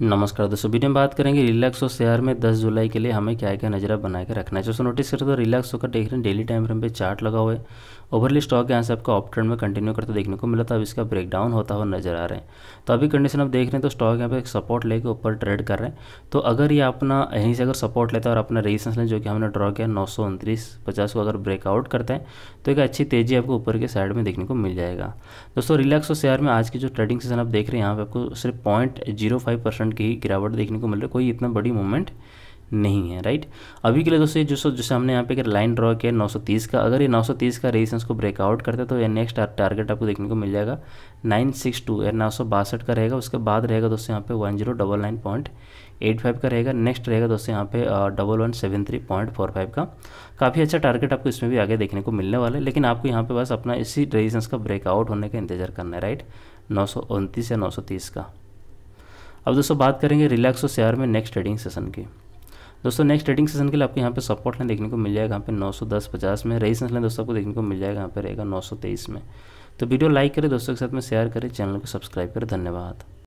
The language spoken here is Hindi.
नमस्कार दोस्तों वीडियो में बात करेंगे रिलैक्स और शेयर में 10 जुलाई के लिए हमें क्या क्या नजरा बना के रखना है दोस्तों नोटिस करते तो रिलैक्स होकर देख रहे हैं डेली टाइम फ्रेम पे चार्ट लगा हुआ है ओवरली स्टॉक यहाँ से आपको ऑप ट्रेंड में कंटिन्यू करते देखने को मिला था अब इसका ब्रेकडाउन होता हुआ नजर आ रहा है तो अभी कंडीशन आप देख रहे हैं तो स्टॉक यहाँ पर एक सपोर्ट लेकर ऊपर ट्रेड कर रहे हैं तो अगर ये अपना यहीं से अगर सपोर्ट लेता है और अपना रेजिस्टेंस लें जो कि हमने ड्रॉ किया नौ पचास को अगर ब्रेकआउट करते हैं तो एक अच्छी तेजी आपको ऊपर के साइड में देखने को मिल जाएगा दोस्तों रिलैक्स और शेयर में आज की जो ट्रेडिंग सेशन आप देख रहे हैं यहाँ पर आपको सिर्फ पॉइंट परसेंट की गिरावट देखने को मिल रही है कोई इतना बड़ी मूवमेंट नहीं है राइट अभी के लिए दोस्तों जो सो जैसे हमने यहाँ पे अगर लाइन ड्रॉ किया है 930 का अगर ये 930 का रेजिस्टेंस को ब्रेकआउट करते है तो ये नेक्स्ट टारगेट आपको देखने को मिल जाएगा 962 या नौ का रहेगा उसके बाद रहेगा दोस्तों यहाँ पे one zero double nine point eight five का रहेगा नेक्स्ट रहेगा दोस्तों यहाँ पे double one seven three point four five का काफ़ी अच्छा टारगेट आपको इसमें भी आगे देखने को मिलने वाला है लेकिन आपको यहाँ पे बस अपना इसी रेजिस्टेंस का ब्रेकआउट होने का इंतजार करना है राइट नौ या नौ का अब दोस्तों बात करेंगे रिलैक्सो शेयर में नेक्स्ट ट्रेडिंग सेशन की दोस्तों नेक्स्ट ट्रेडिंग सेशन के लिए आपको यहाँ पे सपोर्ट लाइन देखने को मिल जाएगा यहाँ पे 910 पचास में रेजिस्टेंस लाइन दोस्तों आपको देखने को मिल जाएगा यहाँ पे रहेगा 923 में तो वीडियो लाइक करें दोस्तों के साथ में शेयर करें चैनल को सब्सक्राइब करें धन्यवाद